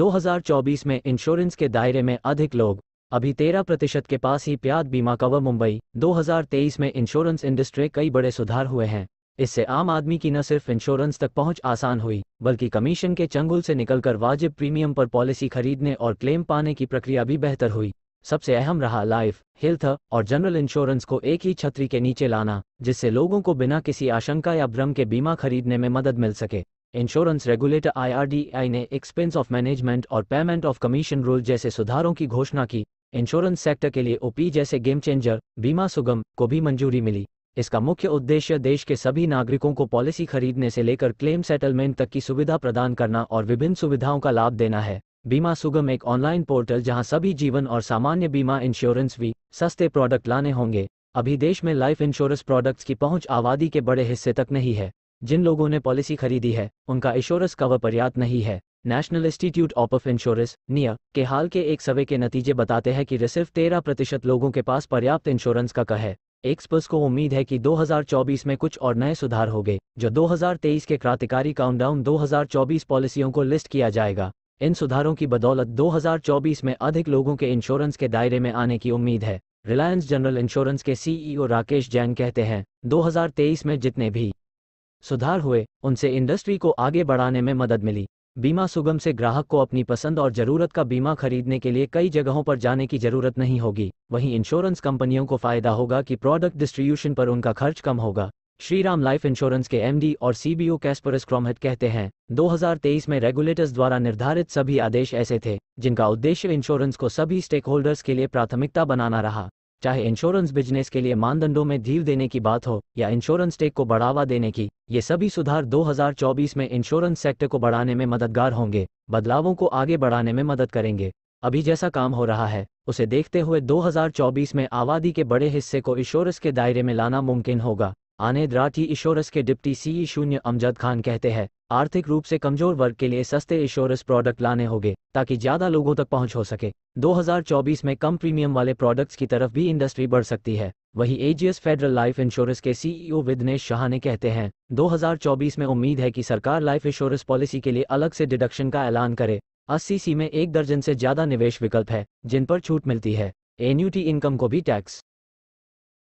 2024 में इंश्योरेंस के दायरे में अधिक लोग अभी 13 प्रतिशत के पास ही प्याद बीमा कवर मुंबई 2023 में इंश्योरेंस इंडस्ट्री कई बड़े सुधार हुए हैं इससे आम आदमी की न सिर्फ इंश्योरेंस तक पहुंच आसान हुई बल्कि कमीशन के चंगुल से निकलकर वाजिब प्रीमियम पर पॉलिसी खरीदने और क्लेम पाने की प्रक्रिया भी बेहतर हुई सबसे अहम रहा लाइफ हेल्थ और जनरल इंश्योरेंस को एक ही छतरी के नीचे लाना जिससे लोगों को बिना किसी आशंका या भ्रम के बीमा खरीदने में मदद मिल सके इंश्योरेंस रेगुलेटर आईआरडीआई ने एक्सपेंस ऑफ मैनेजमेंट और पेमेंट ऑफ कमीशन रूल जैसे सुधारों की घोषणा की इंश्योरेंस सेक्टर के लिए ओपी जैसे गेम चेंजर बीमा सुगम को भी मंजूरी मिली इसका मुख्य उद्देश्य देश के सभी नागरिकों को पॉलिसी खरीदने से लेकर क्लेम सेटलमेंट तक की सुविधा प्रदान करना और विभिन्न सुविधाओं का लाभ देना है बीमा सुगम एक ऑनलाइन पोर्टल जहां सभी जीवन और सामान्य बीमा इंश्योरेंस भी सस्ते प्रोडक्ट लाने होंगे अभी देश में लाइफ इंश्योरेंस प्रोडक्ट्स की पहुंच आबादी के बड़े हिस्से तक नहीं है जिन लोगों ने पॉलिसी खरीदी है उनका इंश्योरेंस कवर पर्याप्त नहीं है नेशनल इंस्टीट्यूट ऑफ इंश्योरेंस निया के हाल के एक सर्वे के नतीजे बताते हैं कि सिर्फ तेरह प्रतिशत लोगों के पास पर्याप्त इंश्योरेंस का कहे है एक्सपर्ट्स को उम्मीद है कि 2024 में कुछ और नए सुधार होंगे जो 2023 के क्रांतिकारी काउंटडाउन 2024 पॉलिसियों को लिस्ट किया जाएगा इन सुधारों की बदौलत 2024 में अधिक लोगों के इंश्योरेंस के दायरे में आने की उम्मीद है रिलायंस जनरल इंश्योरेंस के सीईओ e राकेश जैन कहते हैं 2023 में जितने भी सुधार हुए उनसे इंडस्ट्री को आगे बढ़ाने में मदद मिली बीमा सुगम से ग्राहक को अपनी पसंद और जरूरत का बीमा खरीदने के लिए कई जगहों पर जाने की जरूरत नहीं होगी वहीं इंश्योरेंस कंपनियों को फायदा होगा कि प्रोडक्ट डिस्ट्रीब्यूशन पर उनका खर्च कम होगा श्रीराम लाइफ इंश्योरेंस के एमडी और सीबीओ कैस्परस क्रॉमहेट कहते हैं 2023 में रेगुलेटर्स द्वारा निर्धारित सभी आदेश ऐसे थे जिनका उद्देश्य इंश्योरेंस को सभी स्टेक होल्डर्स के लिए प्राथमिकता बनाना रहा चाहे इंश्योरेंस बिजनेस के लिए मानदंडों में धीव देने की बात हो या इंश्योरेंस टेक को बढ़ावा देने की ये सभी सुधार 2024 में इंश्योरेंस सेक्टर को बढ़ाने में मददगार होंगे बदलावों को आगे बढ़ाने में मदद करेंगे अभी जैसा काम हो रहा है उसे देखते हुए 2024 में आबादी के बड़े हिस्से को इंश्योरेंस के दायरे में लाना मुमकिन होगा आने द्राटी इंश्योरेंस के डिप्टी सीई e शून्य अमजद खान कहते हैं आर्थिक रूप से कमजोर वर्ग के लिए सस्ते इंश्योरेंस प्रोडक्ट लाने होंगे ताकि ज्यादा लोगों तक पहुंच हो सके 2024 में कम प्रीमियम वाले प्रोडक्ट्स की तरफ भी इंडस्ट्री बढ़ सकती है वहीं एजीएस फेडरल लाइफ इंश्योरेंस के सीईओ e विदनेश शाह ने कहते हैं 2024 में उम्मीद है कि सरकार लाइफ इंश्योरेंस पॉलिसी के लिए अलग से डिडक्शन का ऐलान करे अस्सी में एक दर्जन से ज्यादा निवेश विकल्प है जिन पर छूट मिलती है एन्यूटी इनकम को भी टैक्स